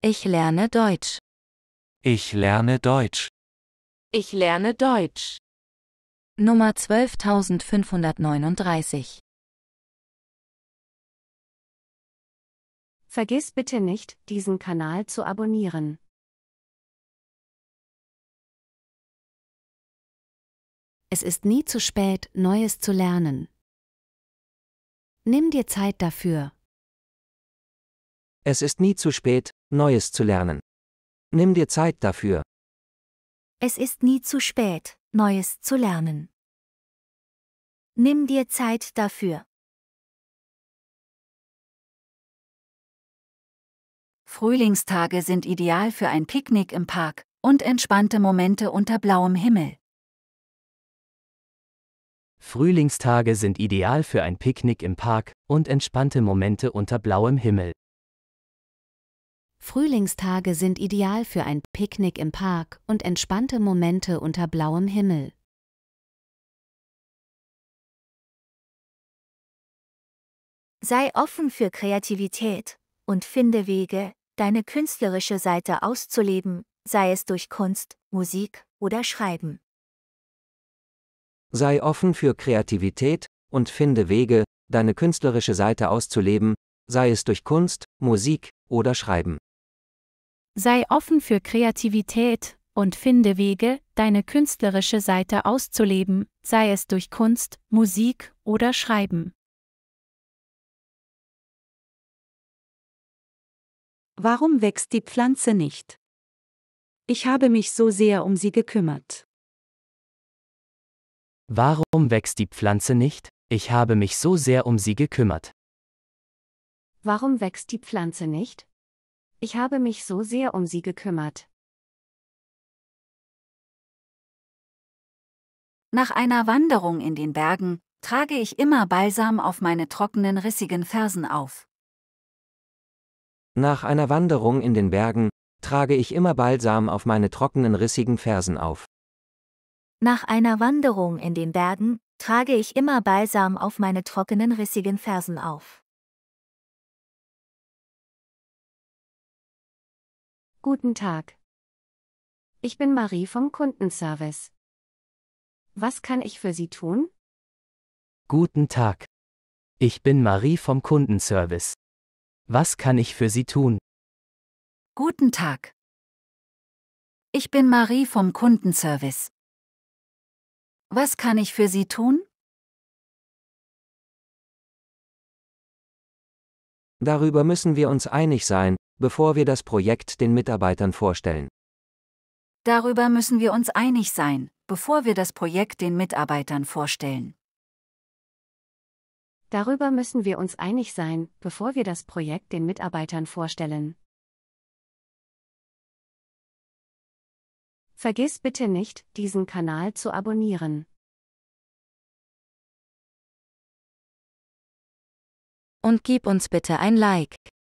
Ich lerne Deutsch. Ich lerne Deutsch. Ich lerne Deutsch. Nummer 12539. Vergiss bitte nicht, diesen Kanal zu abonnieren. Es ist nie zu spät, Neues zu lernen. Nimm dir Zeit dafür. Es ist nie zu spät, Neues zu lernen. Nimm dir Zeit dafür. Es ist nie zu spät, Neues zu lernen. Nimm dir Zeit dafür. Frühlingstage sind ideal für ein Picknick im Park und entspannte Momente unter blauem Himmel. Frühlingstage sind ideal für ein Picknick im Park und entspannte Momente unter blauem Himmel. Frühlingstage sind ideal für ein Picknick im Park und entspannte Momente unter blauem Himmel. Sei offen für Kreativität und finde Wege, deine künstlerische Seite auszuleben, sei es durch Kunst, Musik oder Schreiben. Sei offen für Kreativität und finde Wege, deine künstlerische Seite auszuleben, sei es durch Kunst, Musik oder Schreiben. Sei offen für Kreativität und finde Wege, deine künstlerische Seite auszuleben, sei es durch Kunst, Musik oder Schreiben. Warum wächst die Pflanze nicht? Ich habe mich so sehr um sie gekümmert. Warum wächst die Pflanze nicht? Ich habe mich so sehr um sie gekümmert. Warum wächst die Pflanze nicht? Ich habe mich so sehr um sie gekümmert. Nach einer Wanderung in den Bergen trage ich immer Balsam auf meine trockenen rissigen Fersen auf. Nach einer Wanderung in den Bergen trage ich immer Balsam auf meine trockenen rissigen Fersen auf. Nach einer Wanderung in den Bergen trage ich immer Balsam auf meine trockenen rissigen Fersen auf. Guten Tag. Ich bin Marie vom Kundenservice. Was kann ich für Sie tun? Guten Tag. Ich bin Marie vom Kundenservice. Was kann ich für Sie tun? Guten Tag. Ich bin Marie vom Kundenservice. Was kann ich für Sie tun? Darüber müssen wir uns einig sein, bevor wir das Projekt den Mitarbeitern vorstellen. Darüber müssen wir uns einig sein, bevor wir das Projekt den Mitarbeitern vorstellen. Darüber müssen wir uns einig sein, bevor wir das Projekt den Mitarbeitern vorstellen. Vergiss bitte nicht, diesen Kanal zu abonnieren. Und gib uns bitte ein Like.